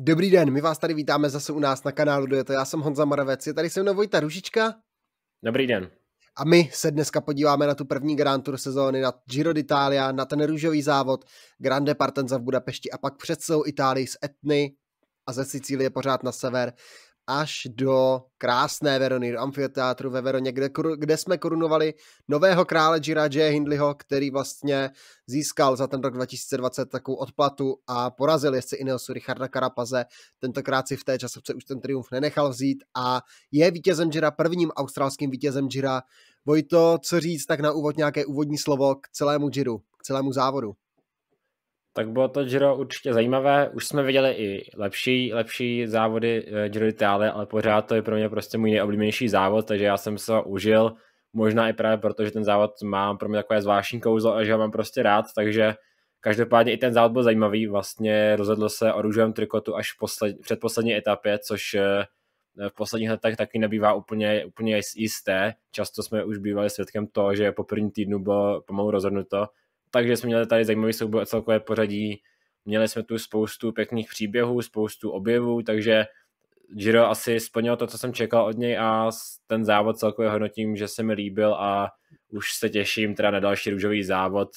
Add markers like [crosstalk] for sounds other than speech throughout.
Dobrý den, my vás tady vítáme zase u nás na kanálu to Já jsem Honza Moravec, je tady se mnou Vojta Ružička. Dobrý den. A my se dneska podíváme na tu první Grand Tour sezóny, na Giro d'Italia, na ten růžový závod, Grande Partenza v Budapešti a pak před celou Itálii z Etny a ze Sicílie pořád na sever až do krásné Verony, do amfiteátru ve Veroně, kde, kde jsme korunovali nového krále Jira J. Hindleyho, který vlastně získal za ten rok 2020 takovou odplatu a porazil jezdce Ineosu Richarda Karapaze. Tentokrát si v té časovce už ten triumf nenechal vzít a je vítězem Jira, prvním australským vítězem Jira. Vojto, co říct tak na úvod nějaké úvodní slovo k celému Jiru, k celému závodu? tak bylo to Giro určitě zajímavé. Už jsme viděli i lepší, lepší závody eh, Giro d'Italia, ale pořád to je pro mě prostě můj nejoblíbenější závod, takže já jsem se ho užil. Možná i právě proto, že ten závod má pro mě takové zvláštní kouzlo a že ho mám prostě rád, takže každopádně i ten závod byl zajímavý. Vlastně rozhodl se o růžovém trikotu až v posled, předposlední etapě, což eh, v posledních letech taky nebývá úplně, úplně jisté. Často jsme už bývali svědkem toho, že po první týdnu bylo pomalu rozhodnuto, takže jsme měli tady zajímavý soubor a celkové pořadí. Měli jsme tu spoustu pěkných příběhů, spoustu objevů, takže Giro asi splnil to, co jsem čekal od něj a ten závod celkově hodnotím, že se mi líbil a už se těším teda na další růžový závod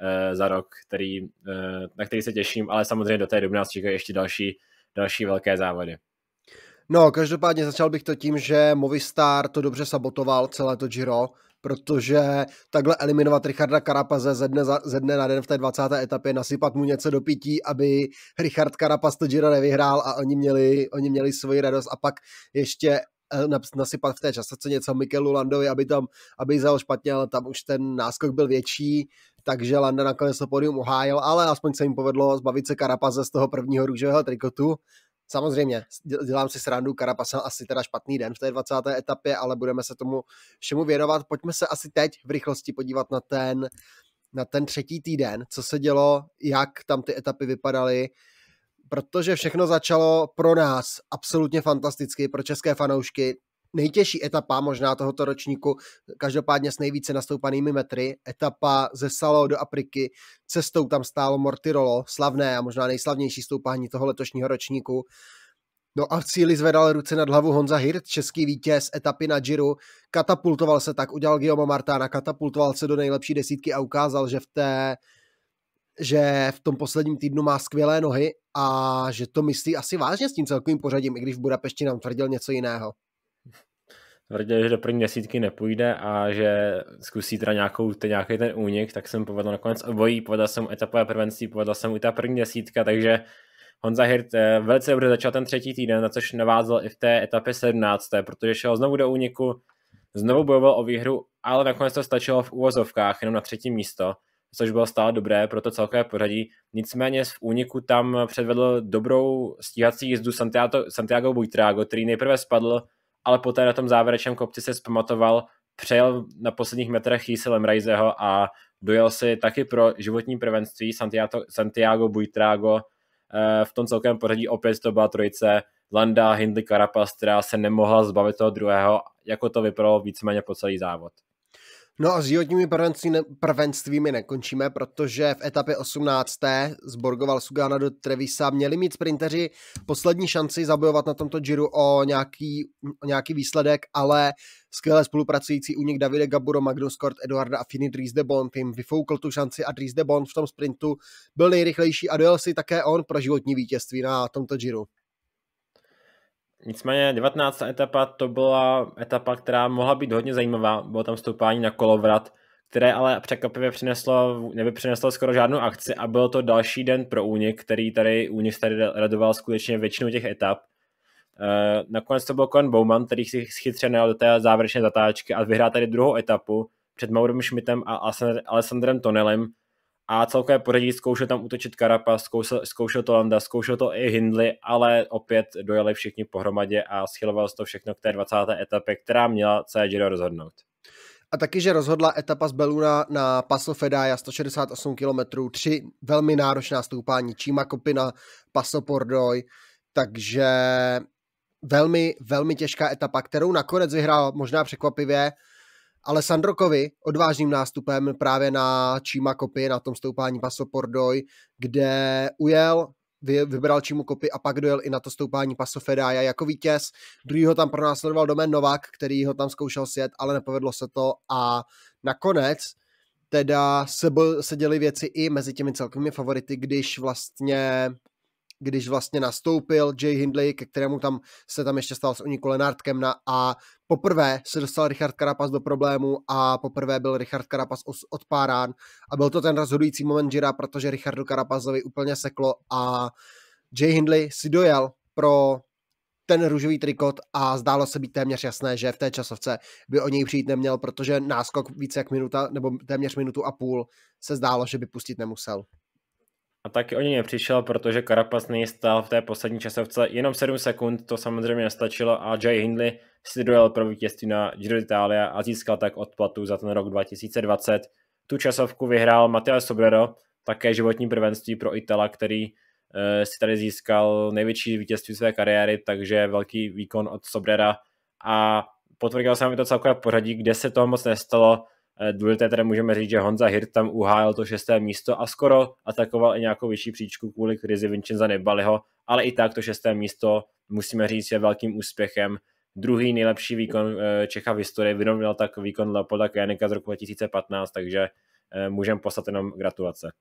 eh, za rok, který, eh, na který se těším, ale samozřejmě do té doby nás čekají ještě další, další velké závody. No, každopádně začal bych to tím, že Movistar to dobře sabotoval, celé to Giro protože takhle eliminovat Richarda Karapaze ze dne, za, ze dne na den v té 20. etapě, nasypat mu něco do pití, aby Richard Karapaz to Giro nevyhrál a oni měli, oni měli svoji radost a pak ještě eh, nasypat v té co něco Mikelu Landovi, aby tam, aby zajel špatně, ale tam už ten náskok byl větší, takže Landa nakonec to podium uhájil, ale aspoň se jim povedlo zbavit se Karapaze z toho prvního růžového trikotu Samozřejmě, dělám si srandu, Karapas měl asi teda špatný den v té 20. etapě, ale budeme se tomu všemu věnovat. Pojďme se asi teď v rychlosti podívat na ten, na ten třetí týden, co se dělo, jak tam ty etapy vypadaly, protože všechno začalo pro nás absolutně fantasticky, pro české fanoušky nejtěžší etapa možná tohoto ročníku, každopádně s nejvíce nastoupanými metry, etapa ze Salo do Apriky cestou tam stálo Mortirolo, slavné a možná nejslavnější stoupání toho letošního ročníku. No a v cíli zvedal ruce nad hlavu Honza Hirt, český vítěz etapy na Giro, katapultoval se tak, udělal Guillaume Martana, katapultoval se do nejlepší desítky a ukázal, že v té že v tom posledním týdnu má skvělé nohy a že to myslí asi vážně s tím celkovým pořadím, i když v Budapešti nám tvrdil něco jiného tvrdili, že do první desítky nepůjde a že zkusí teda nějakou, ten nějaký ten únik, tak jsem povedl nakonec obojí, povedl jsem etapové prvenství, povedl jsem i ta první desítka, takže Honza Hirt eh, velice dobře začal ten třetí týden, na což navázal i v té etapě 17. protože šel znovu do úniku, znovu bojoval o výhru, ale nakonec to stačilo v úvozovkách jenom na třetí místo, což bylo stále dobré pro to celkové pořadí. Nicméně v úniku tam předvedl dobrou stíhací jízdu Santiago, Santiago Buitrago, který nejprve spadl ale poté na tom závěrečném kopci se zpamatoval, přejel na posledních metrech Jíselem Rajzeho a dojel si taky pro životní prvenství Santiago, Santiago Buitrago eh, v tom celkem pořadí opět to byla trojice Landa, Hindley, Carapaz, která se nemohla zbavit toho druhého, jako to vypadalo víceméně po celý závod. No a s životními prvenstvími nekončíme, protože v etapě 18. Borgoval Sugana do Trevisa. Měli mít sprinteři poslední šanci zabojovat na tomto džiru o nějaký, o nějaký výsledek, ale skvěle spolupracující únik Davide Gaburo, Magnus Kort, Eduarda a Fini Dries de Bond jim vyfoukl tu šanci a Dries de Bond v tom sprintu byl nejrychlejší a dojel si také on pro životní vítězství na tomto džiru. Nicméně 19. etapa to byla etapa, která mohla být hodně zajímavá. Bylo tam stoupání na kolovrat, které ale překvapivě přineslo, neby přineslo skoro žádnou akci a byl to další den pro Únik, který tady Únik tady radoval skutečně většinu těch etap. Eh, nakonec to byl kon Bowman, který si chytře nejel do té závěrečné zatáčky a vyhrál tady druhou etapu před Maurem Schmidtem a Alessandrem Tonelem, a celkové pořadí zkoušel tam útočit Karapa, zkoušel, zkoušel to Landa, zkoušel to i Hindley, ale opět dojeli všichni pohromadě a schylovalo se to všechno k té 20. etapě, která měla celé Giro rozhodnout. A taky, že rozhodla etapa z Beluna na Paso Fedaya 168 km, tři velmi náročná stoupání, Číma Kopina, Paso Pordoj, takže velmi, velmi těžká etapa, kterou nakonec vyhrál možná překvapivě ale Sandrokovi odvážným nástupem právě na Číma Kopy, na tom stoupání Paso Pordoj, kde ujel, vybral Čímu Kopy a pak dojel i na to stoupání Paso Fedája jako vítěz. Druhý ho tam pronásledoval Domen Novak, který ho tam zkoušel sjet, ale nepovedlo se to a nakonec teda se, se děly věci i mezi těmi celkovými favority, když vlastně když vlastně nastoupil Jay Hindley, ke kterému tam se tam ještě stal s Uniku Lenartkem na, a poprvé se dostal Richard Karapas do problému a poprvé byl Richard Karapas odpárán a byl to ten rozhodující moment Jira, protože Richardu Karapazovi úplně seklo a Jay Hindley si dojel pro ten růžový trikot a zdálo se být téměř jasné, že v té časovce by o něj přijít neměl, protože náskok více jak minuta nebo téměř minutu a půl se zdálo, že by pustit nemusel a taky o něj nepřišel, protože Karapas nejistál v té poslední časovce jenom 7 sekund, to samozřejmě nestačilo a Jay Hindley si dojel pro vítězství na Giro d'Italia a získal tak odplatu za ten rok 2020. Tu časovku vyhrál Matteo Sobrero, také životní prvenství pro Itala, který e, si tady získal největší vítězství své kariéry, takže velký výkon od Sobrera a potvrdil se mi to celkové pořadí, kde se toho moc nestalo, Eh, důležité tedy můžeme říct, že Honza Hirt tam uhájil to šesté místo a skoro atakoval i nějakou vyšší příčku kvůli krizi Vincenza Nebaliho, ale i tak to šesté místo musíme říct je velkým úspěchem. Druhý nejlepší výkon eh, Čecha v historii vyrovnal tak výkon Leopolda Kajanika z roku 2015, takže eh, můžeme poslat jenom gratulace.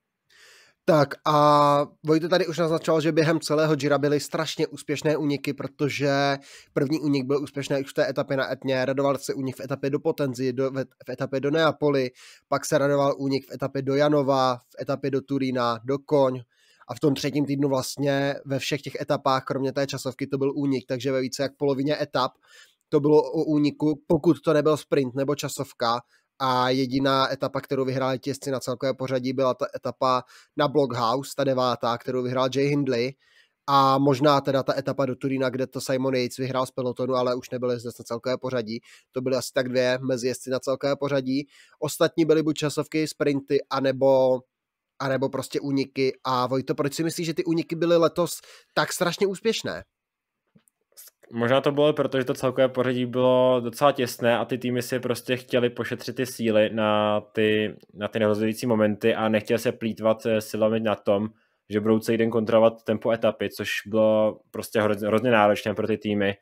Tak a Vojto tady už naznačoval, že během celého Jira byly strašně úspěšné úniky, protože první únik byl úspěšný už v té etapě na Etně, radoval se únik v etapě do Potenzi, do, v, v etapě do Neapoli, pak se radoval únik v etapě do Janova, v etapě do Turína, do Koň a v tom třetím týdnu vlastně ve všech těch etapách, kromě té časovky, to byl únik, takže ve více jak polovině etap to bylo o úniku, pokud to nebyl sprint nebo časovka, a jediná etapa, kterou vyhráli těsci na celkové pořadí, byla ta etapa na Blockhouse, ta devátá, kterou vyhrál Jay Hindley a možná teda ta etapa do Turína, kde to Simon Yates vyhrál z pelotonu, ale už nebyly zde na celkové pořadí. To byly asi tak dvě mezi jezdci na celkové pořadí. Ostatní byly buď časovky, sprinty, anebo anebo prostě úniky. A Vojto, proč si myslíš, že ty úniky byly letos tak strašně úspěšné? možná to bylo proto, že to celkové pořadí bylo docela těsné a ty týmy si prostě chtěli pošetřit ty síly na ty, na ty nerozhodující momenty a nechtěli se plítvat eh, silami na tom, že budou celý den kontrolovat tempo etapy, což bylo prostě hrozně, hrozně náročné pro ty týmy.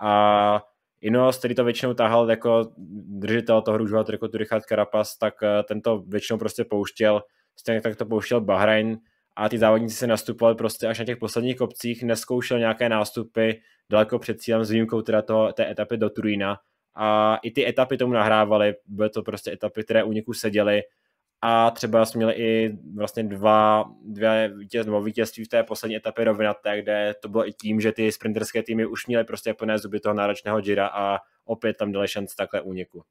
A Inos, který to většinou tahal jako držitel toho růžového jako Richard Carapaz, tak eh, ten to většinou prostě pouštěl, stejně tak to pouštěl Bahrain, a ty závodníci se nastupovali prostě až na těch posledních kopcích, neskoušel nějaké nástupy daleko před cílem s výjimkou teda toho, té etapy do Turína a i ty etapy tomu nahrávaly, byly to prostě etapy, které u něku seděly a třeba jsme měli i vlastně dva, dvě vítěz, nebo vítězství v té poslední etapě rovinaté, kde to bylo i tím, že ty sprinterské týmy už měly prostě plné zuby toho náročného džira a opět tam dali šanci takhle úniku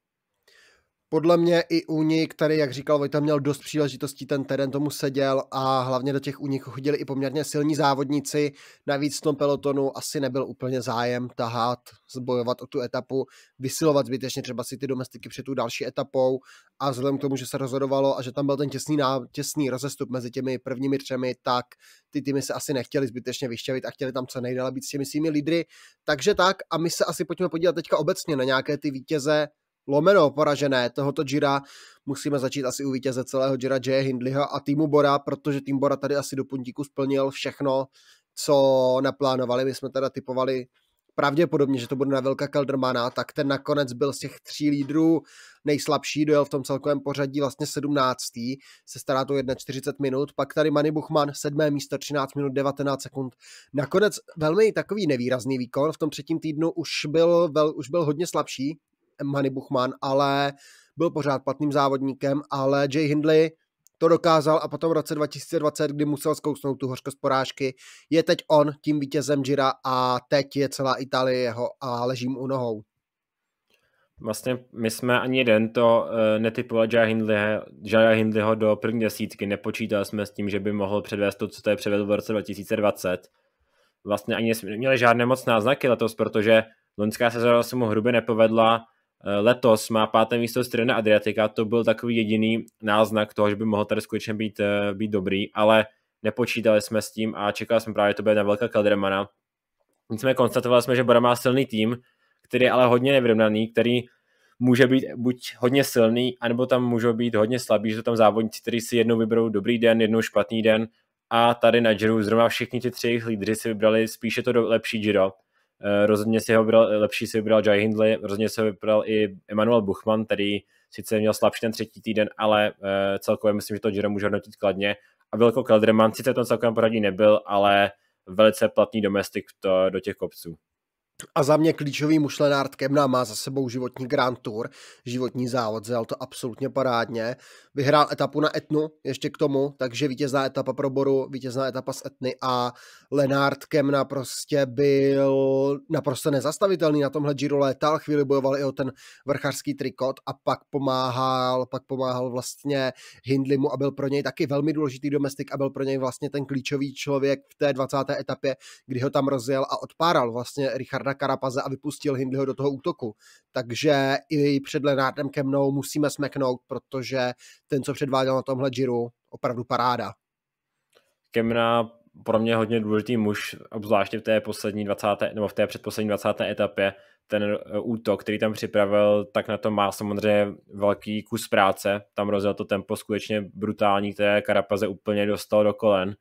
podle mě i únik, který, jak říkal Vojta, měl dost příležitostí, ten terén tomu seděl a hlavně do těch úniků chodili i poměrně silní závodníci. Navíc v tom pelotonu asi nebyl úplně zájem tahat, zbojovat o tu etapu, vysilovat zbytečně třeba si ty domestiky před tu další etapou a vzhledem k tomu, že se rozhodovalo a že tam byl ten těsný, ná, těsný rozestup mezi těmi prvními třemi, tak ty týmy se asi nechtěli zbytečně vyšťavit a chtěli tam co nejdále být s těmi svými lídry. Takže tak a my se asi pojďme podívat teďka obecně na nějaké ty vítěze, lomeno poražené tohoto Jira. Musíme začít asi u vítěze celého Jira J. Hindleyho a týmu Bora, protože tým Bora tady asi do puntíku splnil všechno, co naplánovali. My jsme teda typovali pravděpodobně, že to bude na velká Keldermana, tak ten nakonec byl z těch tří lídrů nejslabší, dojel v tom celkovém pořadí vlastně 17. se stará to 1,40 minut, pak tady Manny Buchman, sedmé místo, 13 minut, 19 sekund. Nakonec velmi takový nevýrazný výkon, v tom třetím týdnu už byl, vel, už byl hodně slabší, Manny Buchman, ale byl pořád platným závodníkem, ale Jay Hindley to dokázal a potom v roce 2020, kdy musel zkousnout tu hořkost porážky, je teď on tím vítězem Jira a teď je celá Itálie jeho a ležím u nohou. Vlastně my jsme ani jeden to uh, netypovali Jaya Hindleyho do první desítky, nepočítali jsme s tím, že by mohl předvést to, co to je předvedl v roce 2020. Vlastně ani neměli žádné moc náznaky letos, protože loňská sezóna se mu hrubě nepovedla, Eh, letos má páté místo Trina Adriatika, to byl takový jediný náznak toho, že by mohl tady skutečně být, eh, být dobrý, ale nepočítali jsme s tím a čekali jsme právě, to bude na velká Kaldermana. Nicméně konstatovali jsme, že Bora má silný tým, který je ale hodně nevyrovnaný, který může být buď hodně silný, anebo tam můžou být hodně slabý, že jsou tam závodníci, kteří si jednou vyberou dobrý den, jednou špatný den a tady na Giro zrovna všichni ti tři jejich lídři si vybrali spíše to do, lepší Giro Eh, rozhodně si ho vybral, lepší si vybral Jai Hindley, rozhodně se vybral i Emanuel Buchmann, který sice měl slabší ten třetí týden, ale eh, celkově myslím, že to Jiro může hodnotit kladně. A Vilko Kelderman sice ten celkovém poradí nebyl, ale velice platný domestik do těch kopců a za mě klíčovým mušlenár Kemna má za sebou životní Grand Tour, životní závod, zjel to absolutně parádně. Vyhrál etapu na Etnu ještě k tomu, takže vítězná etapa pro Boru, vítězná etapa z Etny a Lenard Kemna prostě byl naprosto nezastavitelný na tomhle Giro létal, chvíli bojoval i o ten vrchařský trikot a pak pomáhal, pak pomáhal vlastně Hindlimu a byl pro něj taky velmi důležitý domestik a byl pro něj vlastně ten klíčový člověk v té 20. etapě, kdy ho tam rozjel a odpáral vlastně Richarda Lenarda Karapaze a vypustil Hindleyho do toho útoku. Takže i před Lenardem ke mnou musíme smeknout, protože ten, co předváděl na tomhle Giro, opravdu paráda. Kemna pro mě hodně důležitý muž, obzvláště v té poslední 20. nebo v té předposlední 20. etapě, ten e, útok, který tam připravil, tak na to má samozřejmě velký kus práce. Tam rozjel to tempo skutečně brutální, které Karapaze úplně dostal do kolen.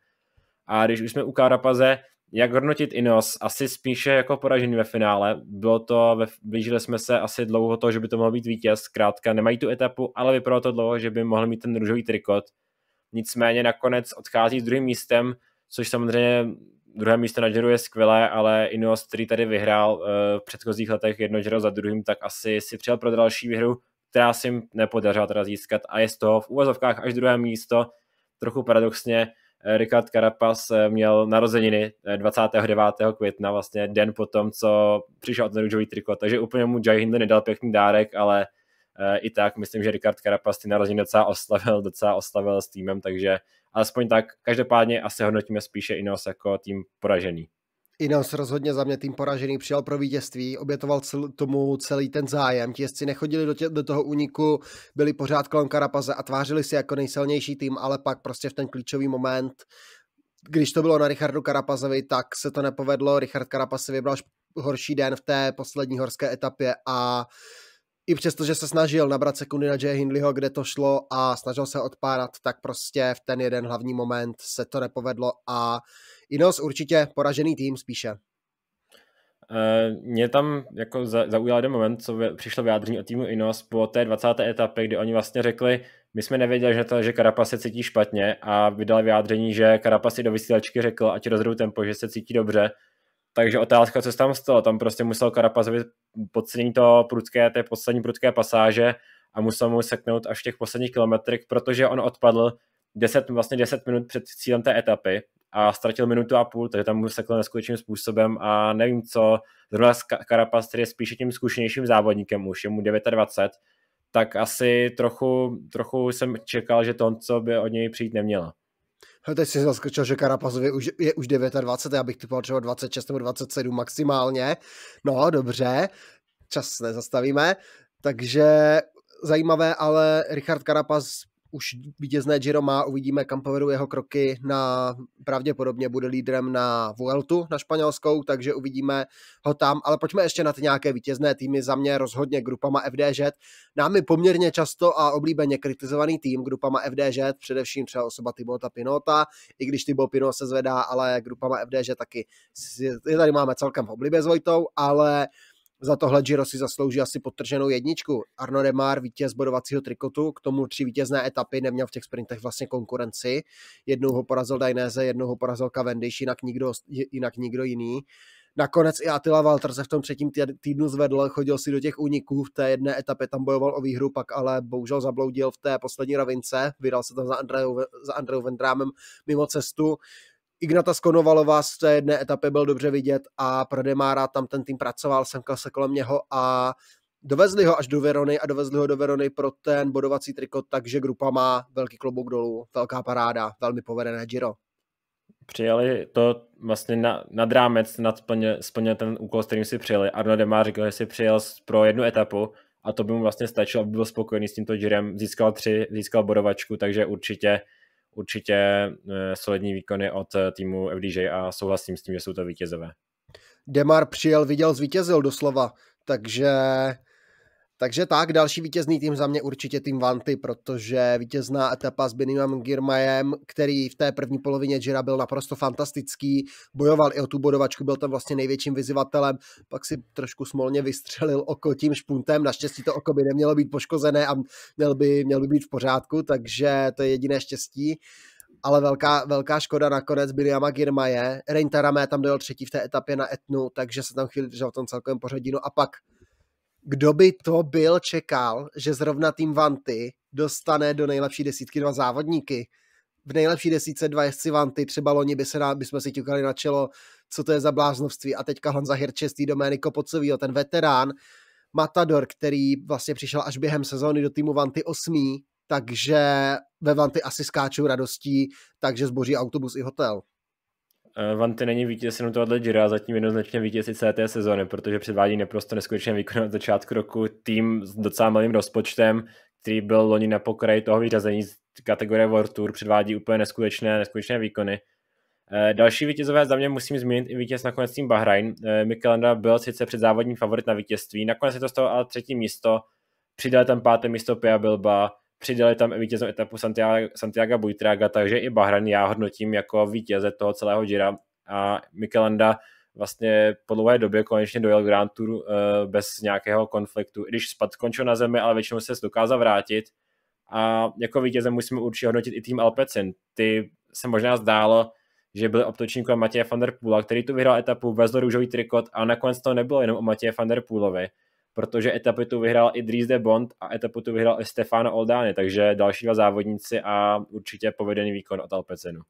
A když už jsme u Karapaze, jak hodnotit Ineos? Asi spíše jako poražený ve finále. Bylo to, blížili jsme se asi dlouho toho, že by to mohl být vítěz. Krátka, nemají tu etapu, ale vypadalo to dlouho, že by mohl mít ten růžový trikot. Nicméně nakonec odchází s druhým místem, což samozřejmě druhé místo na Giro je skvělé, ale Ineos, který tady vyhrál eh, v předchozích letech jedno Giro za druhým, tak asi si přijel pro další výhru, která si jim nepodařila teda získat a je z toho v úvazovkách až druhé místo. Trochu paradoxně, Eh, Richard Carapaz eh, měl narozeniny 29. Eh, května, vlastně den po tom, co přišel ten růžový triko, takže úplně mu Jai Hindley nedal pěkný dárek, ale i tak myslím, že Richard Carapaz ty narozeniny docela oslavil, [laughs] docela oslavil s týmem, takže alespoň tak, každopádně asi hodnotíme spíše Ineos jako tým poražený. Ineos rozhodně za mě tým poražený přijal pro vítězství, obětoval cel, tomu celý ten zájem. Ti jezdci nechodili do, tě, do toho úniku, byli pořád kolem Karapaze a tvářili si jako nejsilnější tým, ale pak prostě v ten klíčový moment, když to bylo na Richardu Karapazovi, tak se to nepovedlo. Richard Karapaz si vybral horší den v té poslední horské etapě a i přesto, že se snažil nabrat sekundy na Jay Hindleyho, kde to šlo a snažil se odpárat, tak prostě v ten jeden hlavní moment se to nepovedlo a Inos určitě poražený tým spíše. Eh, mě tam jako zaujal jeden moment, co přišlo vyjádření o týmu Inos po té 20. etapě, kdy oni vlastně řekli, my jsme nevěděli, že, to, že Karapa se cítí špatně a vydal vyjádření, že Karapa si do vysílačky řekl, ať rozhodu tempo, že se cítí dobře. Takže otázka, co se tam stalo, tam prostě musel Karapazovi podcenit to prudké, té poslední prudké pasáže a musel mu seknout až těch posledních kilometrech, protože on odpadl 10, vlastně 10 minut před cílem té etapy, a ztratil minutu a půl, takže tam sekl neskutečným způsobem a nevím co, zrovna Karapas, který je spíše tím zkušenějším závodníkem už, je mu 29, tak asi trochu, trochu jsem čekal, že to, co by od něj přijít nemělo. Hele, teď si zaskočil, že Karapazovi už, je už 29, já bych typoval třeba 26 nebo 27 maximálně. No, dobře, čas nezastavíme. Takže zajímavé, ale Richard Karapaz už vítězné Giro má, uvidíme, kam povedou jeho kroky na, pravděpodobně bude lídrem na Vueltu, na španělskou, takže uvidíme ho tam, ale pojďme ještě na ty nějaké vítězné týmy, za mě rozhodně grupama FDŽ, námi poměrně často a oblíbeně kritizovaný tým grupama FDŽ, především třeba osoba Tibota Pinota, i když Tibo Pino se zvedá, ale grupama FDŽ taky, tady máme celkem v oblibě s Vojtou, ale za tohle Giro si zaslouží asi podtrženou jedničku. Arno Demar, vítěz bodovacího trikotu, k tomu tři vítězné etapy, neměl v těch sprintech vlastně konkurenci. Jednou ho porazil Dainese, jednou ho porazil Cavendish, jinak nikdo, jinak nikdo jiný. Nakonec i Attila Walter se v tom třetím týdnu zvedl, chodil si do těch úniků, v té jedné etapě tam bojoval o výhru, pak ale bohužel zabloudil v té poslední rovince, vydal se tam za Andreou, za Andrejou Vendrámem mimo cestu. Ignata Skonovalová z té jedné etapy byl dobře vidět a pro Demára tam ten tým pracoval, semkal se kolem něho a dovezli ho až do Verony a dovezli ho do Verony pro ten bodovací trikot, takže grupa má velký klobouk dolů, velká paráda, velmi povedené Giro. Přijeli to vlastně na, nad rámec, nad splně, splně ten úkol, s kterým si přijeli. Arno Demá říkal, že si přijel pro jednu etapu a to by mu vlastně stačilo, aby byl spokojený s tímto Girem, získal tři, získal bodovačku, takže určitě určitě eh, solidní výkony od eh, týmu FDJ a souhlasím s tím, že jsou to vítězové. Demar přijel, viděl, zvítězil doslova, takže takže tak, další vítězný tým za mě určitě tým Vanty, protože vítězná etapa s Benimem Girmajem, který v té první polovině Jira byl naprosto fantastický, bojoval i o tu bodovačku, byl tam vlastně největším vyzývatelem, pak si trošku smolně vystřelil oko tím špuntem, naštěstí to oko by nemělo být poškozené a měl by, měl by být v pořádku, takže to je jediné štěstí ale velká, velká škoda nakonec Biliama Girmaje. Reintarame tam dojel třetí v té etapě na Etnu, takže se tam chvíli držel v tom celkovém pořadí. No a pak kdo by to byl čekal, že zrovna tým Vanty dostane do nejlepší desítky dva závodníky. V nejlepší desítce dva jezdci Vanty, třeba loni by, se nám, by jsme si ťukali na čelo, co to je za bláznovství. A teďka Honza Hirčestý, Doméniko Pocovýho, ten veterán, Matador, který vlastně přišel až během sezóny do týmu Vanty 8, takže ve Vanty asi skáčou radostí, takže zboří autobus i hotel. Eh, Vanty není vítěz jenom tohohle Jira, zatím jednoznačně vítěz i celé té sezony, protože předvádí neprosto neskutečně výkon od začátku roku. Tým s docela malým rozpočtem, který byl loni na pokraji toho vyřazení z kategorie World Tour, předvádí úplně neskutečné, neskutečné výkony. Eh, další vítězové za mě musím zmínit i vítěz nakonec tým Bahrain. Eh, Mikelanda byl sice předzávodní favorit na vítězství, nakonec se to stalo ale třetí místo, přidal tam páté místo Pia Bilba, přidali tam vítěznou etapu Santiago, Santiago Buitraga, takže i Bahrain já hodnotím jako vítěze toho celého Jira a Mikelanda vlastně po dlouhé době konečně dojel Grand Tour eh, bez nějakého konfliktu, i když spad skončil na zemi, ale většinou se dokázal vrátit a jako vítěze musíme určitě hodnotit i tým Alpecin. Ty se možná zdálo, že byl obtočník Matěje van der Pula, který tu vyhrál etapu, vezl růžový trikot a nakonec to nebylo jenom o Matěje van der Poolovi protože etapy tu vyhrál Dries de Bond a etapu tu vyhrál i Stefano Oldány, takže další dva závodníci a určitě povedený výkon od Alpecenu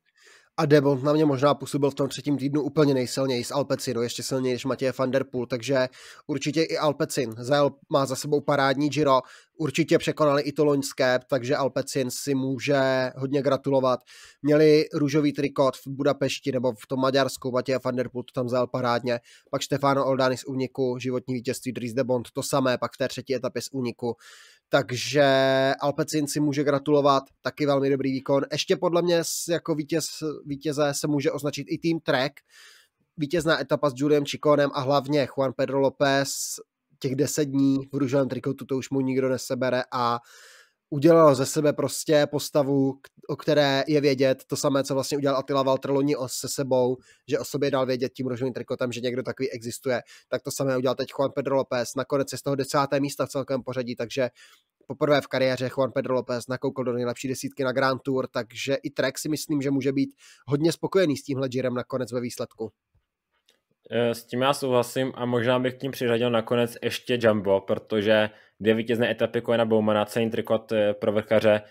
a Demont na mě možná působil v tom třetím týdnu úplně nejsilněji s Alpecinu, ještě silněji než Matěje van der Poel, takže určitě i Alpecin zajel, má za sebou parádní Giro, určitě překonali i to loňské, takže Alpecin si může hodně gratulovat. Měli růžový trikot v Budapešti nebo v tom Maďarsku, Matěje van der Poel to tam zajel parádně, pak Stefano Oldani z Uniku, životní vítězství Dries de Bond, to samé, pak v té třetí etapě z Uniku takže Alpecin si může gratulovat, taky velmi dobrý výkon. Ještě podle mě jako vítěz, vítěze se může označit i tým Trek, vítězná etapa s Juliem Chikonem a hlavně Juan Pedro López těch deset dní v růžovém trikotu, to už mu nikdo nesebere a udělal ze sebe prostě postavu, o které je vědět, to samé, co vlastně udělal Attila Walter loni se sebou, že o sobě dal vědět tím rožovým trikotem, že někdo takový existuje, tak to samé udělal teď Juan Pedro López, nakonec je z toho desáté místa v celkem pořadí, takže poprvé v kariéře Juan Pedro López nakoukl do nejlepší desítky na Grand Tour, takže i Trek si myslím, že může být hodně spokojený s tímhle Girem nakonec ve výsledku. Eh, s tím já souhlasím a možná bych tím přiřadil nakonec ještě Jumbo, protože dvě vítězné etapy Koena Boumana, celý trikot eh, pro vrchaře,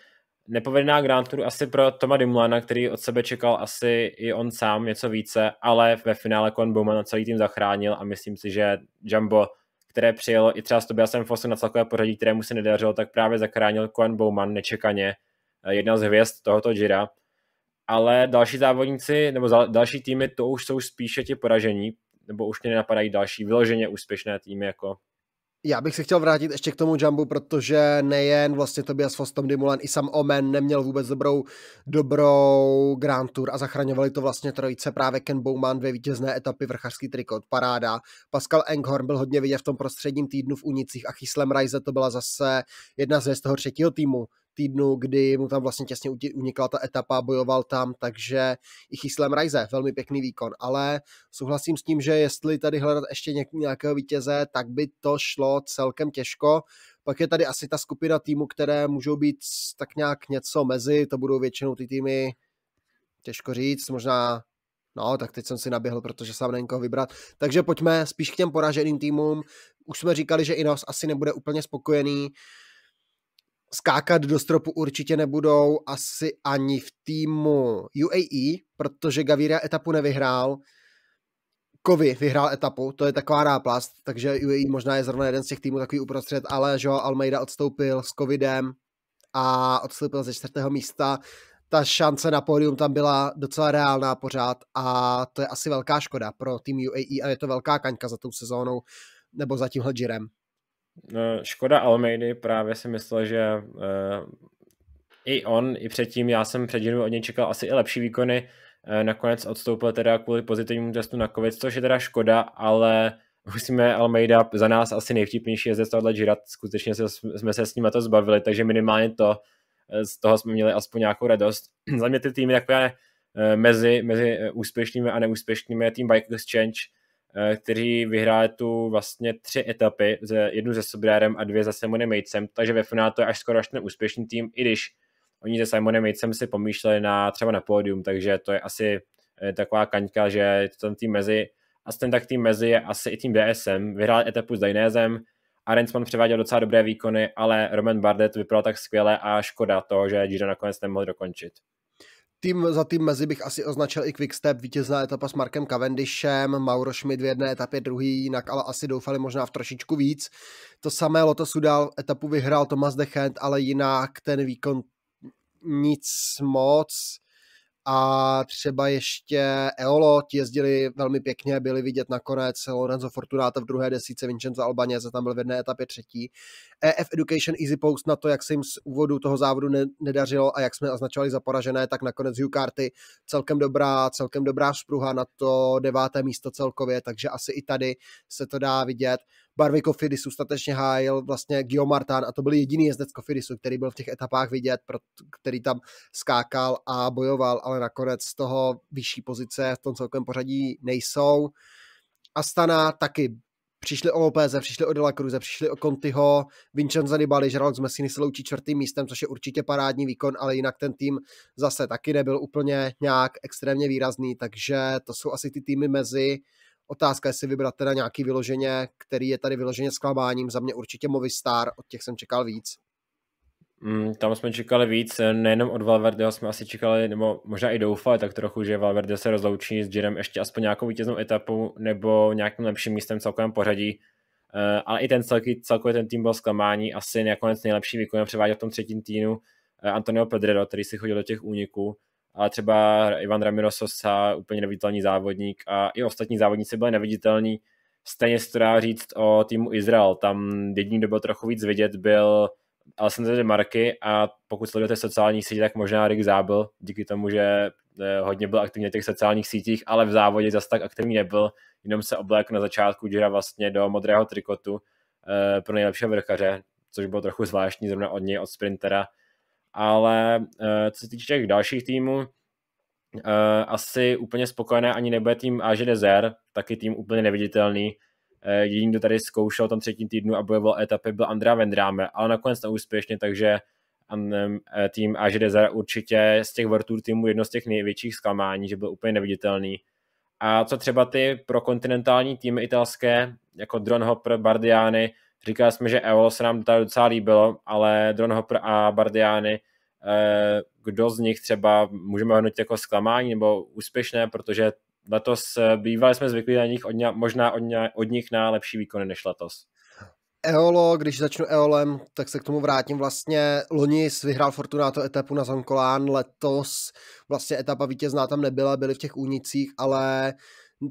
nepovedená Grand Tour asi pro Toma Dimlana, který od sebe čekal asi i on sám něco více, ale ve finále Koen Boumana celý tým zachránil a myslím si, že Jumbo, které přijelo i třeba s Tobiasem fosu na celkové pořadí, mu se nedařilo, tak právě zachránil Koen Bowman nečekaně, eh, jedna z hvězd tohoto Jira ale další závodníci nebo za, další týmy to už jsou spíše ti poražení, nebo už mě napadají další vyloženě úspěšné týmy jako já bych se chtěl vrátit ještě k tomu jumbu, protože nejen vlastně Tobias s Tom Dimulan, i sam Omen neměl vůbec dobrou, dobrou Grand Tour a zachraňovali to vlastně trojice právě Ken Bowman, dvě vítězné etapy, vrchařský trikot, paráda. Pascal Enghorn byl hodně vidět v tom prostředním týdnu v Unicích a Chyslem Rajze to byla zase jedna z toho třetího týmu týdnu, kdy mu tam vlastně těsně unikla ta etapa, bojoval tam, takže i chyslem Rajze, velmi pěkný výkon, ale souhlasím s tím, že jestli tady hledat ještě nějakého vítěze, tak by to šlo celkem těžko. Pak je tady asi ta skupina týmu, které můžou být tak nějak něco mezi, to budou většinou ty týmy, těžko říct, možná No, tak teď jsem si naběhl, protože sám nevím, koho vybrat. Takže pojďme spíš k těm poraženým týmům. Už jsme říkali, že Inos asi nebude úplně spokojený. Uh, skákat do stropu určitě nebudou asi ani v týmu UAE, protože Gaviria etapu nevyhrál. Kovy vyhrál etapu, to je taková náplast, takže UAE možná je zrovna jeden z těch týmů takový uprostřed, ale že Almeida odstoupil s covidem a odstoupil ze čtvrtého místa. Ta šance na pódium tam byla docela reálná pořád a to je asi velká škoda pro tým UAE a je to velká kaňka za tou sezónou nebo za tímhle džirem. Eh, škoda Almeidy právě si myslel, že eh, i on, i předtím, já jsem před od něj čekal asi i lepší výkony, eh, nakonec odstoupil teda kvůli pozitivnímu testu na COVID, což je teda škoda, ale musíme Almeida za nás asi nejvtipnější ze tohohle žirat, skutečně se, jsme se s ním to zbavili, takže minimálně to, z toho jsme měli aspoň nějakou radost. [clears throat] za mě ty týmy takové mezi, mezi úspěšnými a neúspěšnými je tým Bike Exchange, Eh, kteří vyhráli tu vlastně tři etapy, jednu se Sobrárem a dvě za Simonem Mejcem, takže ve finále to je až skoro až ten úspěšný tým, i když oni se Simonem Mejcem si pomýšleli na třeba na pódium, takže to je asi eh, taková kaňka, že ten tým mezi a ten tak tým mezi je asi i tým DSM, vyhrál etapu s a Rensman převáděl docela dobré výkony, ale Roman Bardet vypadal tak skvěle a škoda to, že Giro nakonec nemohl dokončit. Tým za tým mezi bych asi označil i Quickstep, vítězná etapa s Markem Cavendishem, Mauro Schmidt v jedné etapě, druhý jinak, ale asi doufali možná v trošičku víc. To samé Loto Sudal etapu vyhrál Tomas Dechent, ale jinak ten výkon nic moc a třeba ještě Eolo, ti jezdili velmi pěkně, byli vidět nakonec Lorenzo Fortunata v druhé desíce, Vincenzo Albanese tam byl v jedné etapě třetí. EF Education Easy Post na to, jak se jim z úvodu toho závodu ne- nedařilo a jak jsme označovali za poražené, tak nakonec Hugh Carty celkem dobrá, celkem dobrá spruha na to deváté místo celkově, takže asi i tady se to dá vidět. Barvy Kofidisu statečně hájil vlastně Gio Martán a to byl jediný jezdec Kofidisu, který byl v těch etapách vidět, který tam skákal a bojoval, ale nakonec z toho vyšší pozice v tom celkovém pořadí nejsou. Astana taky přišli o Lopéze, přišli o Dela Cruze, přišli o Contiho, Vincenzo Nibali, Žralok z Messiny se loučí čtvrtým místem, což je určitě parádní výkon, ale jinak ten tým zase taky nebyl úplně nějak extrémně výrazný, takže to jsou asi ty týmy mezi Otázka, jestli vybrat teda nějaký vyloženě, který je tady vyloženě zklamáním, za mě určitě Movistar, od těch jsem čekal víc. Mm, tam jsme čekali víc, eh, nejenom od Valverdeho jsme asi čekali, nebo možná i doufali tak trochu, že Valverde se rozloučí s Jirem ještě aspoň nějakou vítěznou etapou nebo nějakým lepším místem celkovém pořadí. Uh, ale i ten celky, celkově ten tým byl zklamání, asi nakonec nejlepší výkon převáděl v tom třetím týmu uh, Antonio Pedrero, který si chodil do těch úniků a třeba Ivan Ramiro Sosa, úplně neviditelný závodník a i ostatní závodníci byli neviditelní. Stejně se to dá říct o týmu Izrael, tam jediný, kdo byl trochu víc vidět, byl Alessandro Marky a pokud sledujete sociální sítě, tak možná Rick Zábel, díky tomu, že eh, hodně byl aktivní na těch sociálních sítích, ale v závodě zase tak aktivní nebyl, jenom se oblék na začátku džera vlastně do modrého trikotu eh, pro nejlepšího vrchaře, což bylo trochu zvláštní zrovna od něj, od sprintera, ale eh, co se týče těch dalších týmů, eh, asi úplně spokojené ani nebude tým AŽ taky tým úplně neviditelný. Eh, jediný, kdo tady zkoušel tam třetím týdnu a bojoval etapy, byl Andrea Vendráme, ale nakonec neúspěšně, takže mm, tým AŽ určitě z těch World týmů jedno z těch největších zklamání, že byl úplně neviditelný. A co třeba ty pro kontinentální týmy italské, jako Dronhopper, Bardiani, Říkali jsme, že Eolo se nám tady docela líbilo, ale Hopper a Bardiány, eh, kdo z nich třeba můžeme hodnotit jako zklamání nebo úspěšné, protože letos eh, bývali jsme zvyklí na nich, od ně, možná od, ně, od nich na lepší výkony než letos. Eolo, když začnu Eolem, tak se k tomu vrátím. Vlastně Loni vyhrál Fortunato etapu na Zankolán, letos vlastně etapa vítězná tam nebyla, byli v těch únicích, ale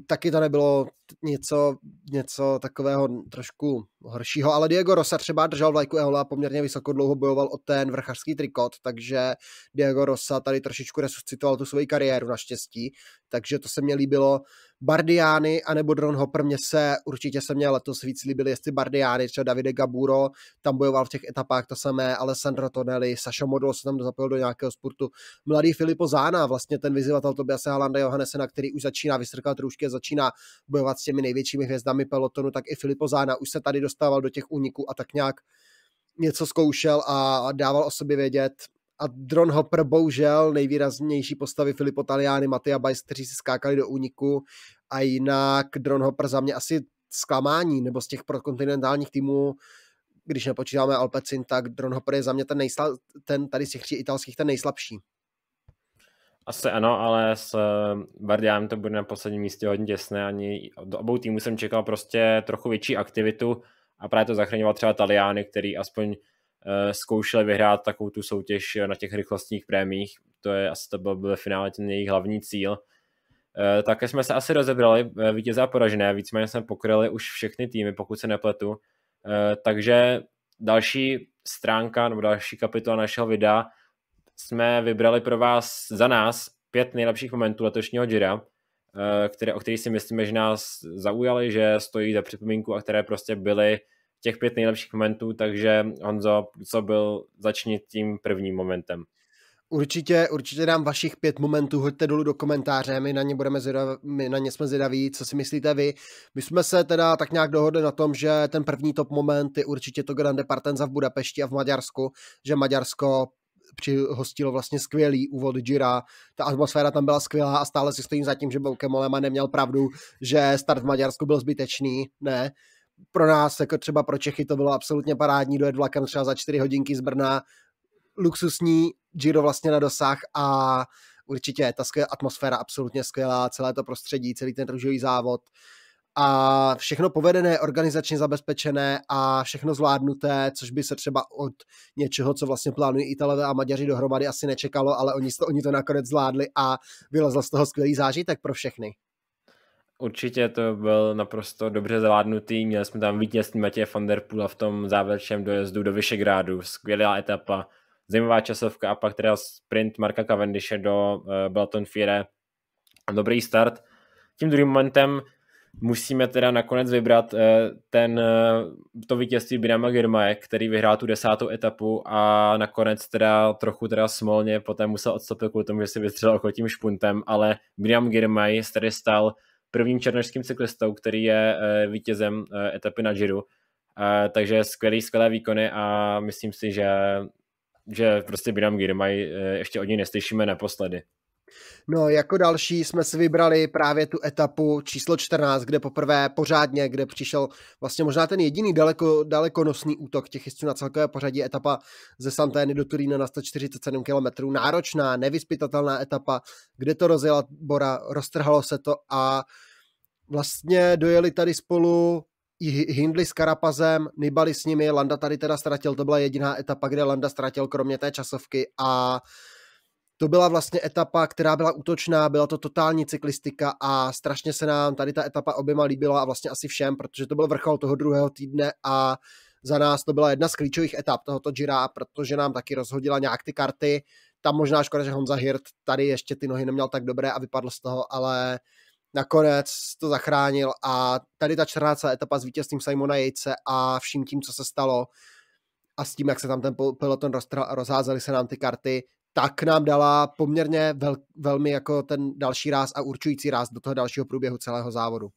taky to nebylo něco, něco takového trošku horšího, ale Diego Rosa třeba držel vlajku Eola poměrně vysoko dlouho bojoval o ten vrchařský trikot, takže Diego Rosa tady trošičku resuscitoval tu svoji kariéru naštěstí, takže to se mně líbilo. Bardiány anebo Dron Hopper, mě se určitě se mě letos víc líbily, jestli Bardiány, třeba Davide Gaburo, tam bojoval v těch etapách to samé, Alessandro Tonelli, Sasha Modul se tam zapojil do nějakého sportu, mladý Filipo Zána, vlastně ten vyzývatel Tobiase Halanda Johannesena, který už začíná vystrkat růžky a začíná bojovat s těmi největšími hvězdami pelotonu, tak i Filipo Zána už se tady dostával do těch úniků a tak nějak něco zkoušel a dával o sobě vědět a Dron Hopper bohužel nejvýraznější postavy Filippo Taliani, Mattia Bajs, kteří si skákali do úniku a jinak Dron Hopper za mě asi zklamání, nebo z těch prokontinentálních týmů, když nepočítáme Alpecin, tak Dron Hopper je za mě ten, nejsla, ten tady z těch tří italských ten nejslabší. Asi ano, ale s eh, Bardiánem to bude na posledním místě hodně těsné. Ani do obou týmů jsem čekal prostě trochu větší aktivitu a právě to zachraňoval třeba Taliány, který aspoň Eh, zkoušeli vyhrát takovou tu soutěž na těch rychlostních prémích, to je asi to byl, byl finále ten jejich hlavní cíl. Eh, také jsme se asi rozebrali eh, vítěze a poražené, víceméně jsme pokryli už všechny týmy, pokud se nepletu. Takže další stránka nebo další kapitola našeho videa jsme vybrali pro vás za nás pět nejlepších momentů letošního Jira, které, o kterých si myslíme, že nás zaujali, že stojí za připomínku a které prostě byly těch pět nejlepších momentů, takže Honzo, co byl, začni tím prvním momentem. Určitě, určitě dám vašich pět momentů, hoďte dolů do komentáře, my na ně, budeme zvědav, my na ně jsme zvědaví, co si myslíte vy. My jsme se teda tak nějak dohodli na tom, že ten první top moment je určitě to Grande Partenza v Budapešti a v Maďarsku, že Maďarsko přihostilo vlastně skvělý úvod Jira. Ta atmosféra tam byla skvělá a stále si stojím za tím, že Bokemolema neměl pravdu, že start v Maďarsku byl zbytečný. Ne, pro nás, jako třeba pro Čechy, to bylo absolutně parádní dojet vlakem třeba za čtyři hodinky z Brna, luxusní Giro vlastně na dosah a určitě ta skvělá atmosféra absolutně skvělá, celé to prostředí, celý ten růžový závod a všechno povedené, organizačně zabezpečené a všechno zvládnuté, což by se třeba od něčeho, co vlastně plánují Italové a Maďaři dohromady asi nečekalo, ale oni to, oni to nakonec zvládli a vylezl z toho skvělý zážitek pro všechny. Určitě to byl naprosto dobře zvládnutý, měli jsme tam vítězství Matěje van der Pula v tom závěrečném dojezdu do Vyšegrádu, skvělá etapa, zajímavá časovka a pak teda sprint Marka Cavendishe do uh, eh, Belton Fire. Dobrý start. Tím druhým momentem musíme teda nakonec vybrat uh, ten, uh, to vítězství Binama Girmaje, který vyhrál tu desátou etapu a nakonec teda trochu teda smolně potom musel odstoupit kvůli tomu, že si vystřelil tím špuntem, ale Binam Girmaj tady stál prvním černožským cyklistou, který je eh, vítězem eh, etapy na Giro. Eh, takže skvělý, skvělé výkony a myslím si, že, že prostě Binam mají ještě od něj neslyšíme naposledy. No, jako další jsme si vybrali právě tu etapu číslo 14, kde poprvé pořádně, kde přišel vlastně možná ten jediný daleko, dalekonosný útok těch jistů na celkové pořadí etapa ze Santény do Turína na 147 km. Náročná, nevyspytatelná etapa, kde to rozjela Bora, roztrhalo se to a vlastně dojeli tady spolu i Hindley s Karapazem, Nibali s nimi, Landa tady teda ztratil, to byla jediná etapa, kde Landa ztratil, kromě té časovky a to byla vlastně etapa, která byla útočná, byla to totální cyklistika a strašně se nám tady ta etapa oběma líbila a vlastně asi všem, protože to byl vrchol toho druhého týdne a za nás to byla jedna z klíčových etap tohoto Jira, protože nám taky rozhodila nějak ty karty. Tam možná škoda, že Honza Hirt tady ještě ty nohy neměl tak dobré a vypadl z toho, ale nakonec to zachránil a tady ta 14. etapa s vítězstvím Simona Jejce a vším tím, co se stalo a s tím, jak se tam ten peloton roztral a rozházeli se nám ty karty, tak nám dala poměrně vel, velmi jako ten další ráz a určující ráz do toho dalšího průběhu celého závodu.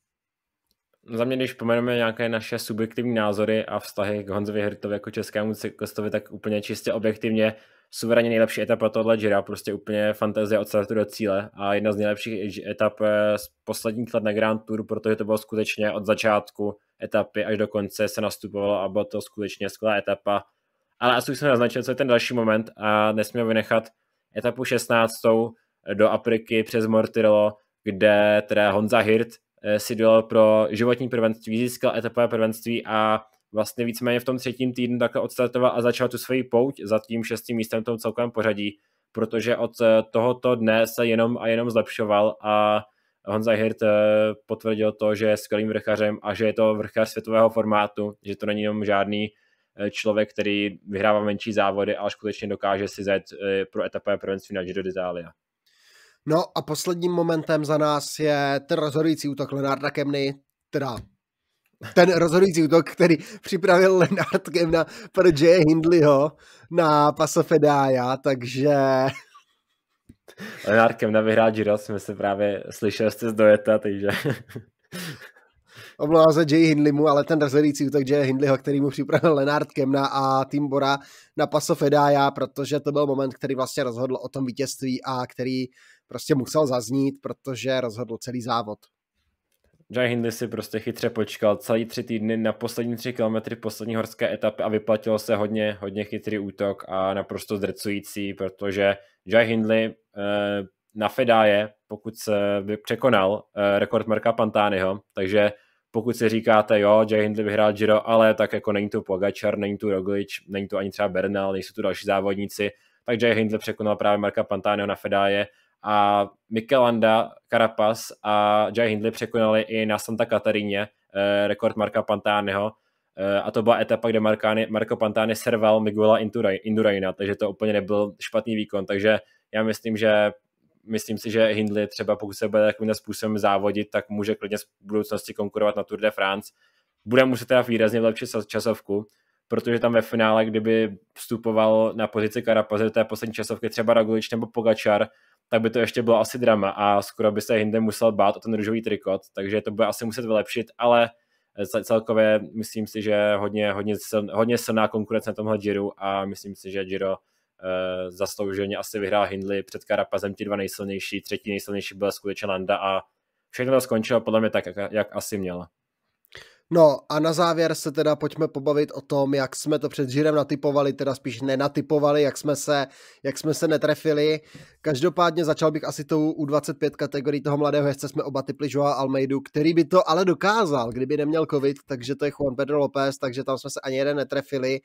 No, za mě, když pomenujeme nějaké naše subjektivní názory a vztahy k Honzovi Hrtovi jako českému cyklistovi, tak úplně čistě objektivně suverénně nejlepší etapa tohle Jira, prostě úplně fantazie od startu do cíle a jedna z nejlepších etap eh, z posledních let na Grand Tour, protože to bylo skutečně od začátku etapy až do konce se nastupovalo a byla to skutečně skvělá etapa ale asi už jsem naznačil, co je ten další moment a nesmím vynechat etapu 16. do Apriky přes Mortirolo, kde teda Honza Hirt eh, si dělal pro životní prvenství, získal etapové prvenství a vlastně víceméně v tom třetím týdnu takhle odstartoval a začal tu svoji pouť za tím šestým místem v tom celkovém pořadí, protože od eh, tohoto dne se jenom a jenom zlepšoval a Honza Hirt eh, potvrdil to, že je skvělým vrchařem a že je to vrchař světového formátu, že to není jenom žádný Eh, člověk, který vyhrává menší závody, ale skutečně dokáže si zajet eh, pro etapové prvenství na Giro d'Italia. No a posledním momentem za nás je ten rozhodující útok Lenarda Kemny, teda ten rozhodující útok, který připravil Lenard Kemna pro J. Hindleyho na Pasofedája, takže... Lenard Kemna vyhrál Giro, jsme se právě slyšeli jste z dojeta, takže se Jay Hindlimu, ale ten rozhodující útok Jay Hindliho, který mu připravil Lenard Kemna a tým Bora na paso Fedája, protože to byl moment, který vlastně rozhodl o tom vítězství a který prostě musel zaznít, protože rozhodl celý závod. Jay Hindley si prostě chytře počkal celý tři týdny na poslední tři kilometry poslední horské etapy a vyplatil se hodně, hodně chytrý útok a naprosto zdrcující, protože Jay Hindley eh, na Fedáje, pokud se překonal eh, rekord Marka Pantányho, takže pokud si říkáte, jo, Jay Hindley vyhrál Giro, ale tak jako není tu Pogačar, není tu Roglič, není tu ani třeba Bernal, nejsou tu další závodníci, tak Jay Hindley překonal právě Marka Pantáneho na Fedáje a Mikelanda, Carapaz a Jay Hindley překonali i na Santa Kataríně eh, rekord Marka Pantáneho, eh, a to byla etapa, kde Markány, Marko Pantáne serval Miguela Induraina, takže to úplně nebyl špatný výkon, takže já myslím, že myslím si, že Hindley třeba pokud se bude takovým způsobem závodit, tak může klidně v budoucnosti konkurovat na Tour de France. Bude muset teda výrazně vylepšit časovku, protože tam ve finále, kdyby vstupoval na pozici Karapaze do té poslední časovky třeba Ragulič nebo Pogačar, tak by to ještě bylo asi drama a skoro by se Hindley musel bát o ten růžový trikot, takže to bude asi muset vylepšit, ale eh, celkově myslím si, že hodně, hodně, hodně silná konkurence na tomhle Giro a myslím si, že Giro Eh, zaslouženě asi vyhrál Hindley před Karapazem, ti dva nejsilnější, třetí nejsilnější byl skutečně Landa a všechno to skončilo podle mě tak, jak, jak asi měla. No a na závěr se teda pojďme pobavit o tom, jak jsme to před žirem natypovali, teda spíš nenatypovali, jak jsme se, jak jsme se netrefili. Každopádně začal bych asi tou U25 kategorii toho mladého jezdce, jsme oba typli Joa Almeidu, který by to ale dokázal, kdyby neměl covid, takže to je Juan Pedro López, takže tam jsme se ani jeden netrefili.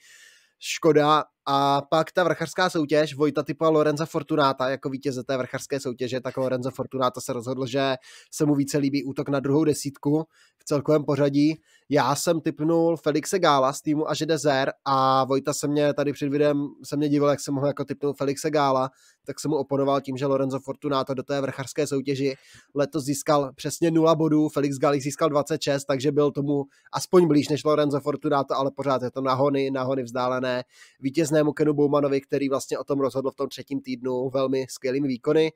Škoda, a pak ta vrchařská soutěž, Vojta typoval Lorenza Fortunáta jako vítěze té vrchařské soutěže, tak Lorenzo Fortunáta se rozhodl, že se mu více líbí útok na druhou desítku v celkovém pořadí. Já jsem typnul Felixe Gála z týmu Aže Dezer a Vojta se mě tady před videem se mě divil, jak jsem mohl jako typnout Felixe Gála, tak jsem mu oponoval tím, že Lorenzo Fortunáta do té vrchařské soutěži letos získal přesně 0 bodů, Felix Gálík získal 26, takže byl tomu aspoň blíž než Lorenzo Fortunáta, ale pořád je to nahony, nahony vzdálené. Vítězné samotnému Kenu Bowmanovi, který vlastně o tom rozhodl v tom třetím týdnu velmi skvělými výkony.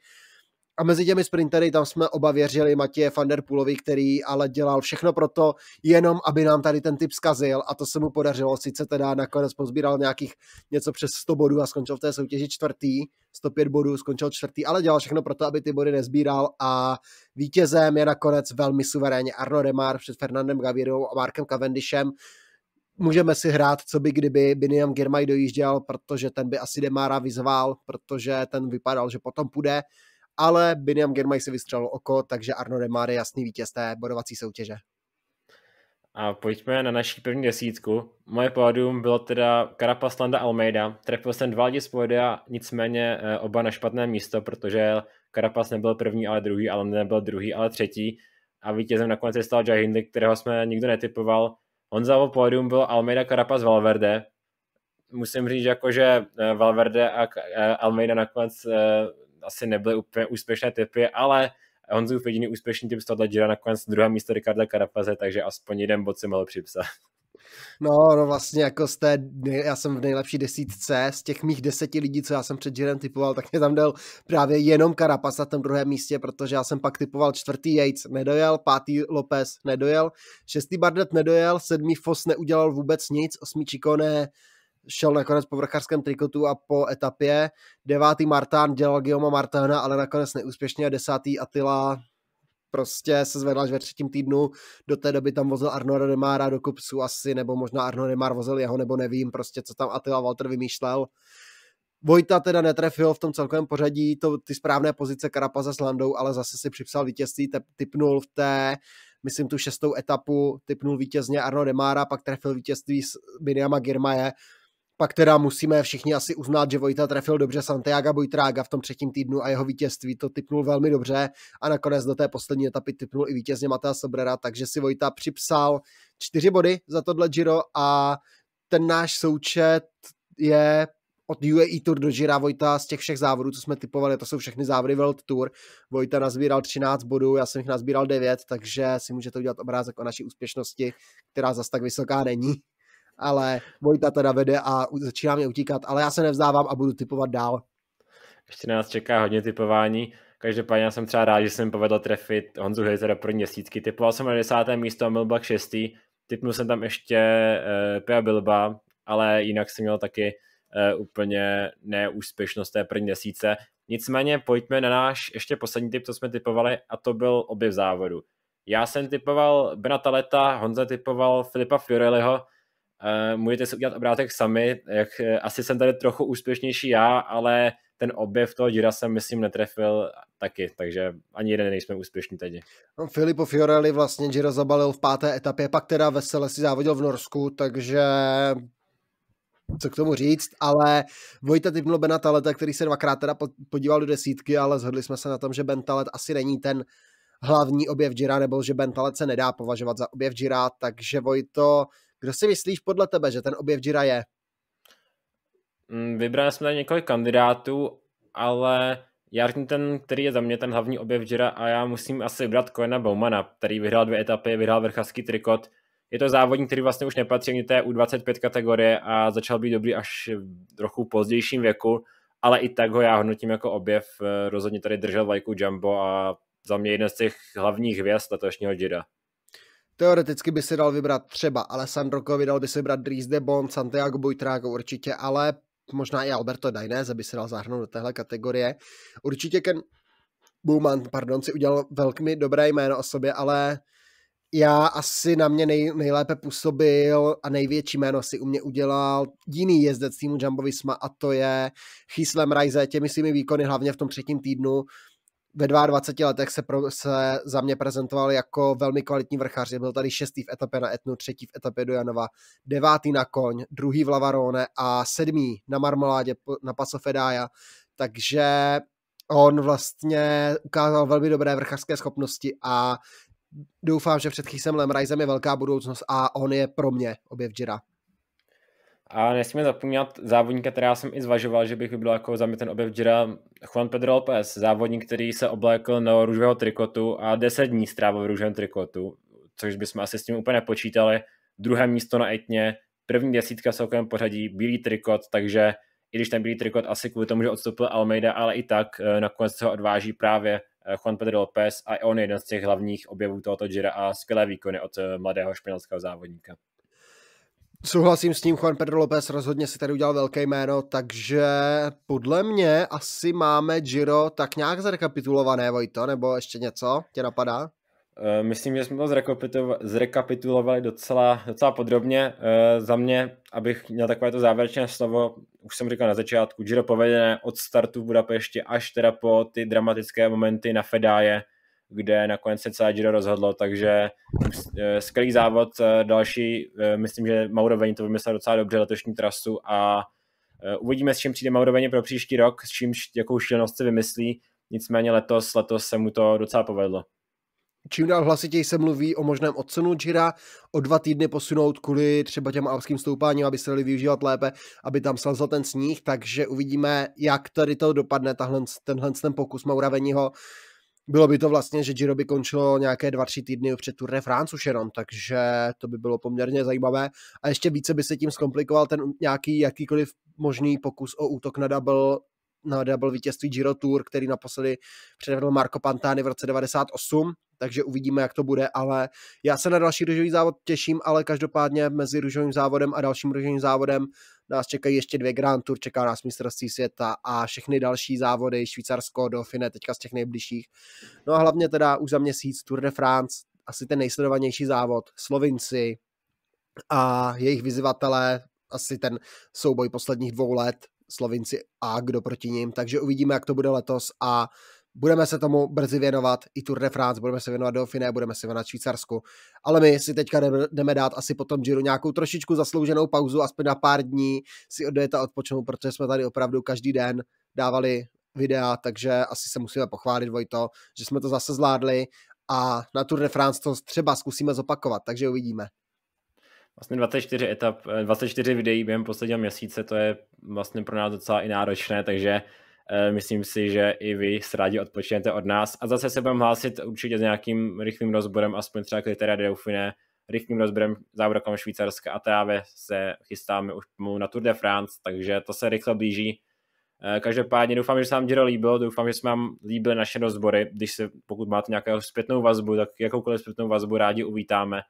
A mezi těmi sprintery tam jsme oba věřili Matěje van der Poolovi, který ale dělal všechno pro to, jenom aby nám tady ten typ zkazil a to se mu podařilo. Sice teda nakonec pozbíral nějakých něco přes 100 bodů a skončil v té soutěži čtvrtý, 105 bodů, skončil čtvrtý, ale dělal všechno pro to, aby ty body nezbíral a vítězem je nakonec velmi suverénně Arno Remar před Fernandem Gavirou a Markem Cavendishem můžeme si hrát, co by kdyby Biniam Girmay dojížděl, protože ten by asi Demara vyzval, protože ten vypadal, že potom půjde, ale Biniam Girmay si vystřelil oko, takže Arno Demar je jasný vítěz té bodovací soutěže. A pojďme na naší první desítku. Moje pódium bylo teda Carapaz Landa Almeida. Trefil jsem dva lidi z pódia, nicméně eh, oba na špatné místo, protože Carapaz nebyl první, ale druhý, ale nebyl druhý, ale třetí. A vítězem nakonec je stal Jahindli, kterého jsme nikdo netypoval Honza o pódium byl Almeida Carapaz Valverde. Musím říct, jako, že eh, Valverde a eh, Almeida nakonec eh, asi nebyly úplně úspěšné typy, ale Honzův jediný úspěšný typ z tohle díla nakonec druhé místo Ricarda Carapaze, takže aspoň jeden bod si mohl připsat. No, no vlastně jako z té, já jsem v nejlepší desítce, z těch mých deseti lidí, co já jsem před Jirem typoval, tak mě tam dal právě jenom Karapas na tom druhém místě, protože já jsem pak typoval čtvrtý Yates, nedojel, pátý Lopez, nedojel, šestý Bardet nedojel, sedmý Fos neudělal vůbec nic, osmý Čikone šel nakonec po vrchářském trikotu a po etapě. Devátý Martán dělal Guillaume Martána, ale nakonec neúspěšně. Desátý Atila prostě se zvedl až ve třetím týdnu, do té doby tam vozil Arno Demára do kupsu asi, nebo možná Arno Demár vozil jeho, nebo nevím, prostě co tam Attila Walter vymýšlel. Vojta teda netrefil v tom celkovém pořadí to, ty správné pozice Karapaza s Landou, ale zase si připsal vítězství, te, typnul v té, myslím tu šestou etapu, typnul vítězně Arno Demára, pak trefil vítězství s Biniama Girmaje, pak teda musíme všichni asi uznat, že Vojta trefil dobře Santiago Bojtrága v tom třetím týdnu a jeho vítězství to typnul velmi dobře a nakonec do té poslední etapy typnul i vítězně Matea Sobrera, takže si Vojta připsal čtyři body za tohle Giro a ten náš součet je od UAE Tour do Gira Vojta z těch všech závodů, co jsme typovali, to jsou všechny závody World Tour. Vojta nazbíral 13 bodů, já jsem jich nazbíral 9, takže si můžete udělat obrázek o naší úspěšnosti, která zas tak vysoká není ale Vojta teda vede a začíná mě utíkat, ale já se nevzdávám a budu typovat dál. Ještě nás čeká hodně typování. Každopádně já jsem třeba rád, že jsem povedl trefit Honzu Hejzera pro měsícky. Typoval jsem na desáté místo a Milbach 6. Typnul jsem tam ještě uh, Pia Bilba, ale jinak jsem měl taky uh, úplně neúspěšnost té první měsíce. Nicméně pojďme na náš ještě poslední typ, co jsme typovali, a to byl objev závodu. Já jsem typoval Benataleta, Honza typoval Filipa Fioreliho, Eh, můžete si udělat obrátek sami, jak, eh, asi jsem tady trochu úspěšnější já, ale ten objev toho díra jsem, myslím, netrefil taky, takže ani jeden nejsme úspěšní teď. No, Filippo Fiorelli vlastně Giro zabalil v páté etapě, pak teda vesele si závodil v Norsku, takže co k tomu říct, ale Vojta typnul Benataleta, který se dvakrát teda podíval do desítky, ale zhodli jsme se na tom, že Bentalet asi není ten hlavní objev Gira, nebo že Bentalet se nedá považovat za objev Gira, takže Vojto kdo si myslíš podle tebe, že ten objev Jira je? Mm, vybrali jsme tady několik kandidátů, ale Jarní ten, který je za mě ten hlavní objev Jira a já musím asi vybrat Koena Baumana, který vyhrál dvě etapy, vyhrál vrchaský trikot. Je to závodník, který vlastně už nepatří ani té U25 kategorie a začal být dobrý až v trochu pozdějším věku, ale i tak ho já hodnotím jako objev. Eh, rozhodně tady držel vlajku Jumbo a za mě jeden z těch hlavních hvězd letošního Jira. Teoreticky by si dal vybrat třeba Alessandro dal by se vybrat Dries de Bond, Santiago Buitrago určitě, ale možná i Alberto Dainese aby se dal zahrnout do téhle kategorie. Určitě Ken Bowman, pardon, si udělal velmi dobré jméno o sobě, ale já asi na mě nej, nejlépe působil a největší jméno si u mě udělal jiný jezdec týmu Jumbo Visma a to je Chislem Rajze těmi svými výkony, hlavně v tom třetím týdnu, ve 22 letech se, pro, se za mě prezentoval jako velmi kvalitní vrchař. Byl tady šestý v etapě na Etnu, třetí v etapě do Janova, devátý na Koň, druhý v Lavarone a sedmý na Marmoládě na Paso Fedája. Takže on vlastně ukázal velmi dobré vrchařské schopnosti a doufám, že před Chysem Lemrajzem je velká budoucnost a on je pro mě objev Jira a nesmíme zapomínat závodníka, která jsem i zvažoval, že bych byl jako za mě ten objev Jira Juan Pedro Lopez, závodník, který se oblékl na růžového trikotu a 10 dní strávil v růžovém trikotu, což bychom asi s tím úplně nepočítali. Druhé místo na etně, první desítka v celkovém pořadí, bílý trikot, takže i když ten bílý trikot asi kvůli tomu, že odstoupil Almeida, ale i tak eh, nakonec se ho odváží právě eh, Juan Pedro Lopez a on je jeden z těch hlavních objevů tohoto Jira a skvělé výkony od eh, mladého španělského závodníka. Souhlasím s tím, Juan Pedro López rozhodně si tady udělal velké jméno, takže podle mě asi máme Giro tak nějak zrekapitulované, Vojto, nebo ještě něco tě napadá? Eh, myslím, že jsme to zrekapitulovali docela, docela podrobně. Eh, za mě, abych měl to závěrečné slovo, už jsem říkal na začátku, Giro povedené od startu v Budapešti až teda po ty dramatické momenty na Fedáje, kde nakonec se celá Giro rozhodlo, takže eh, skvělý závod, eh, další, eh, myslím, že Mauro Veni to vymyslel docela dobře letošní trasu a uvidíme, s čím přijde Mauro Veni pro příští rok, s čím, jakou šílenost si vymyslí, nicméně letos, letos se mu to docela povedlo. Čím dál hlasitěji se mluví o možném odsunu Jira, o dva týdny posunout kvůli třeba těm alpským stoupáním, aby se dali využívat lépe, aby tam slzl ten sníh, takže uvidíme, jak tady to dopadne, tahle, tenhle ten pokus Mauraveního. Veniho. Uh, bylo by to vlastně, že Giro by končilo nějaké 2-3 týdny před Tour de France už jenom, takže to by bylo poměrně zajímavé. A ještě více by se tím zkomplikoval ten nějaký jakýkoliv možný pokus o útok na double na double vítězství Giro Tour, který naposledy předvedl Marco Pantani v roce 98, takže uvidíme, jak to bude, ale já se na další růžový závod těším, ale každopádně mezi růžovým závodem a dalším růžovým závodem nás čekají ještě dvě Grand Tour, čeká nás mistrovství světa a všechny další závody, Švýcarsko, Dauphine, teďka z těch nejbližších. No a hlavně teda už za měsíc Tour de France, asi ten nejsledovanější závod, Slovinci a jejich vyzivatelé, asi ten souboj posledních dvou let, Slovinci a kdo proti ním, takže uvidíme, jak to bude letos a Budeme se tomu brzy věnovat, i Tour de France, budeme se věnovat Dauphiné, budeme se věnovat Švýcarsku, ale my si teďka jdeme dát asi po tom Giro nějakou trošičku zaslouženou pauzu, aspoň na pár dní si odejete odpočinu, protože jsme tady opravdu každý den dávali videa, takže asi se musíme pochválit, Vojto, že jsme to zase zvládli a na Tour de France to třeba zkusíme zopakovat, takže uvidíme. Vlastně 24 etap, 24 eh, videí během posledního měsíce, to je vlastně pro nás docela i náročné, takže Eh, myslím si, že i vy se rádi odpočinete od nás a zase se budeme hlásit určitě s nějakým rychlým rozborem, aspoň třeba kritéria Dauphine, rychlým rozborem závodokom Švýcarska a TAV se chystáme už na Tour de France, takže to se rychle blíží. Eh, každopádně doufám, že se vám Giro líbilo, doufám, že jsme vám líbily naše rozbory. Když se, pokud máte nějakou zpětnou vazbu, tak jakoukoliv zpětnou vazbu rádi uvítáme.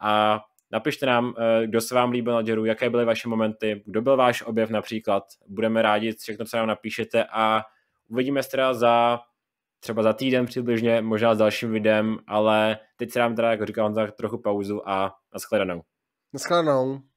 A napište nám, eh, kdo se vám líbil na děru, jaké byly vaše momenty, kdo byl váš objev například. Budeme rádi všechno, co nám napíšete a uvidíme se teda za třeba za týden přibližně, možná s dalším videem, ale teď se nám teda, jako říkám, za trochu pauzu a naschledanou. Naschledanou.